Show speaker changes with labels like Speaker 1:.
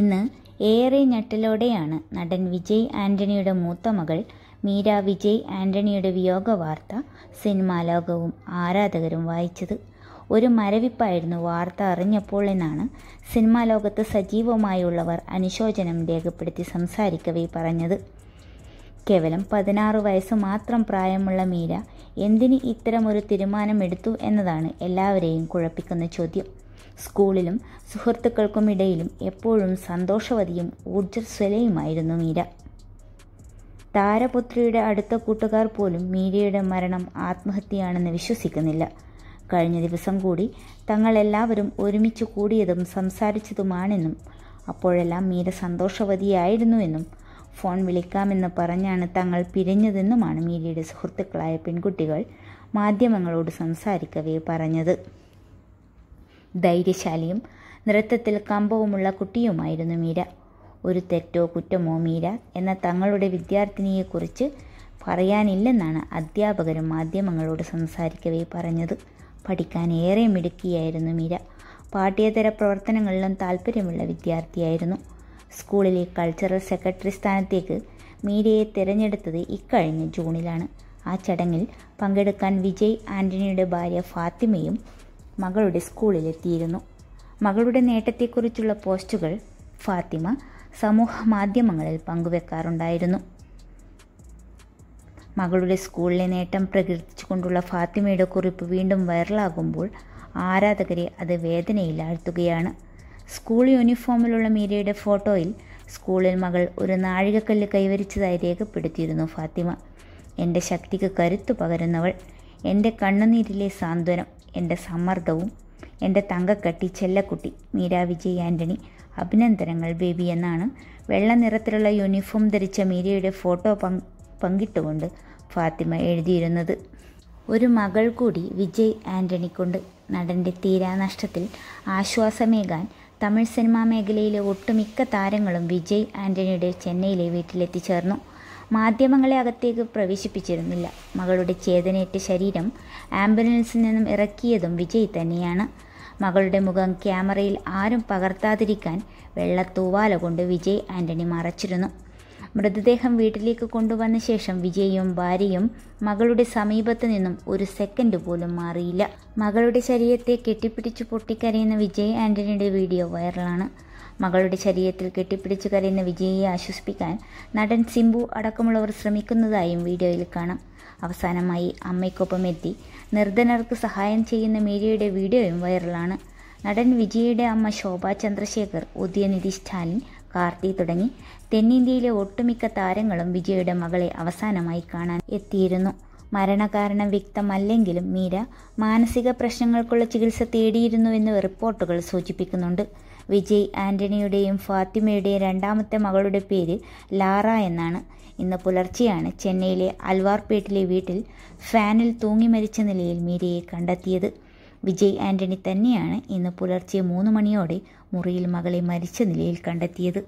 Speaker 1: ഇന്ന് ഏറെ ഞെട്ടലോടെയാണ് നടൻ വിജയ് ആന്റണിയുടെ മൂത്ത മകൾ മീര വിജയ് ആന്റണിയുടെ വിയോഗ വാർത്ത സിനിമാ ലോകവും ആരാധകരും വായിച്ചത് ഒരു മരവിപ്പായിരുന്നു വാർത്ത അറിഞ്ഞപ്പോൾ എന്നാണ് സിനിമാ ലോകത്ത് സജീവമായുള്ളവർ അനുശോചനം രേഖപ്പെടുത്തി സംസാരിക്കവേ പറഞ്ഞത് കേവലം പതിനാറ് വയസ്സ് മാത്രം പ്രായമുള്ള മീര എന്തിന് ഇത്തരമൊരു തീരുമാനമെടുത്തു എന്നതാണ് എല്ലാവരെയും കുഴപ്പിക്കുന്ന ചോദ്യം സ്കൂളിലും സുഹൃത്തുക്കൾക്കുമിടയിലും എപ്പോഴും സന്തോഷവതിയും ഊർജ്ജസ്വലയുമായിരുന്നു മീര താരപുത്രിയുടെ അടുത്ത കൂട്ടുകാർ പോലും മീരയുടെ മരണം ആത്മഹത്യയാണെന്ന് വിശ്വസിക്കുന്നില്ല കഴിഞ്ഞ ദിവസം കൂടി തങ്ങളെല്ലാവരും ഒരുമിച്ച് കൂടിയതും സംസാരിച്ചതുമാണെന്നും അപ്പോഴെല്ലാം മീര സന്തോഷവതിയായിരുന്നുവെന്നും ഫോൺ വിളിക്കാമെന്ന് പറഞ്ഞാണ് തങ്ങൾ പിരിഞ്ഞതെന്നുമാണ് മീരയുടെ സുഹൃത്തുക്കളായ പെൺകുട്ടികൾ മാധ്യമങ്ങളോട് സംസാരിക്കവേ പറഞ്ഞത് ധൈര്യശാലിയും നൃത്തത്തിൽ കമ്പവുമുള്ള കുട്ടിയുമായിരുന്നു മീര ഒരു തെറ്റോ കുറ്റമോ മീര എന്ന തങ്ങളുടെ വിദ്യാർത്ഥിനിയെക്കുറിച്ച് പറയാനില്ലെന്നാണ് അധ്യാപകരും മാധ്യമങ്ങളോട് സംസാരിക്കവേ പറഞ്ഞത് പഠിക്കാൻ ഏറെ മിടുക്കിയായിരുന്നു മീര പാഠ്യേതര പ്രവർത്തനങ്ങളിലും താല്പര്യമുള്ള വിദ്യാർത്ഥിയായിരുന്നു സ്കൂളിലെ കൾച്ചറൽ സെക്രട്ടറി സ്ഥാനത്തേക്ക് മീരയെ തിരഞ്ഞെടുത്തത് ഇക്കഴിഞ്ഞ ജൂണിലാണ് ആ ചടങ്ങിൽ പങ്കെടുക്കാൻ വിജയ് ആൻ്റണിയുടെ ഭാര്യ ഫാത്തിമയും മകളുടെ സ്കൂളിലെത്തിയിരുന്നു മകളുടെ നേട്ടത്തെക്കുറിച്ചുള്ള പോസ്റ്റുകൾ ഫാത്തിമ സമൂഹ മാധ്യമങ്ങളിൽ പങ്കുവെക്കാറുണ്ടായിരുന്നു മകളുടെ സ്കൂളിലെ നേട്ടം പ്രകീർത്തിച്ചുകൊണ്ടുള്ള ഫാത്തിമയുടെ കുറിപ്പ് വീണ്ടും വൈറലാകുമ്പോൾ ആരാധകരെ അത് വേദനയിൽ ആഴ്ത്തുകയാണ് സ്കൂൾ യൂണിഫോമിലുള്ള മീരയുടെ ഫോട്ടോയിൽ സ്കൂളിൽ മകൾ ഒരു നാഴികക്കല്ല് കൈവരിച്ചതായി രേഖപ്പെടുത്തിയിരുന്നു ഫാത്തിമ എൻ്റെ ശക്തിക്ക് കരുത്തു പകരുന്നവൾ എൻ്റെ കണ്ണുനീരിലെ സാന്ത്വനം എൻ്റെ സമ്മർദ്ദവും എൻ്റെ തങ്കക്കട്ടി ചെല്ലക്കുട്ടി മീരാ വിജയ് ആൻ്റണി അഭിനന്ദനങ്ങൾ ബേബി എന്നാണ് വെള്ള നിറത്തിലുള്ള യൂണിഫോം ധരിച്ച മീരയുടെ ഫോട്ടോ പങ്കിട്ടുകൊണ്ട് ഫാത്തിമ എഴുതിയിരുന്നത് ഒരു മകൾ കൂടി വിജയ് ആൻ്റണിക്കുണ്ട് നടൻ്റെ തീരാനഷ്ടത്തിൽ ആശ്വാസമേകാൻ തമിഴ് സിനിമാ മേഖലയിലെ ഒട്ടുമിക്ക താരങ്ങളും വിജയ് ആൻ്റണിയുടെ ചെന്നൈയിലെ വീട്ടിലെത്തിച്ചേർന്നു മാധ്യമങ്ങളെ അകത്തേക്ക് പ്രവേശിപ്പിച്ചിരുന്നില്ല മകളുടെ ചേതനയേറ്റ ശരീരം ആംബുലൻസിൽ നിന്നും ഇറക്കിയതും വിജയ് തന്നെയാണ് മകളുടെ മുഖം ക്യാമറയിൽ ആരും പകർത്താതിരിക്കാൻ വെള്ളത്തൂവാല കൊണ്ട് വിജയ് ആൻ്റണി മറച്ചിരുന്നു മൃതദേഹം വീട്ടിലേക്ക് കൊണ്ടുവന്ന ശേഷം വിജയും ഭാര്യയും മകളുടെ സമീപത്ത് നിന്നും ഒരു സെക്കൻഡ് പോലും മാറിയില്ല മകളുടെ ശരീരത്തെ കെട്ടിപ്പിടിച്ചു പൊട്ടിക്കരയുന്ന വിജയ് ആൻ്റണിയുടെ വീഡിയോ വൈറലാണ് മകളുടെ ശരീരത്തിൽ കെട്ടിപ്പിടിച്ചു കരയുന്ന വിജയിയെ ആശ്വസിപ്പിക്കാൻ നടൻ സിംബു അടക്കമുള്ളവർ ശ്രമിക്കുന്നതായും വീഡിയോയിൽ കാണാം അവസാനമായി അമ്മയ്ക്കൊപ്പം എത്തി നിർധനർക്ക് സഹായം ചെയ്യുന്ന മേരിയുടെ വീഡിയോയും വൈറലാണ് നടൻ വിജയയുടെ അമ്മ ശോഭ ചന്ദ്രശേഖർ ഉദയനിധി സ്റ്റാലിൻ കാർത്തി തുടങ്ങി തെന്നിന്ത്യയിലെ ഒട്ടുമിക്ക താരങ്ങളും വിജയുടെ മകളെ അവസാനമായി കാണാൻ എത്തിയിരുന്നു മരണകാരണം വ്യക്തമല്ലെങ്കിലും മീര മാനസിക പ്രശ്നങ്ങൾക്കുള്ള ചികിത്സ തേടിയിരുന്നുവെന്ന് റിപ്പോർട്ടുകൾ സൂചിപ്പിക്കുന്നുണ്ട് വിജയ് ആൻ്റണിയുടെയും ഫാത്തിമയുടെയും രണ്ടാമത്തെ മകളുടെ പേര് ലാറ എന്നാണ് ഇന്ന് പുലർച്ചെയാണ് ചെന്നൈയിലെ അൽവാർപേട്ടിലെ വീട്ടിൽ ഫാനിൽ തൂങ്ങി മരിച്ച നിലയിൽ മീരയെ കണ്ടെത്തിയത് വിജയ് ആൻ്റണി തന്നെയാണ് ഇന്ന് പുലർച്ചെ മൂന്ന് മണിയോടെ മുറിയിൽ മകളെ മരിച്ച നിലയിൽ കണ്ടെത്തിയത്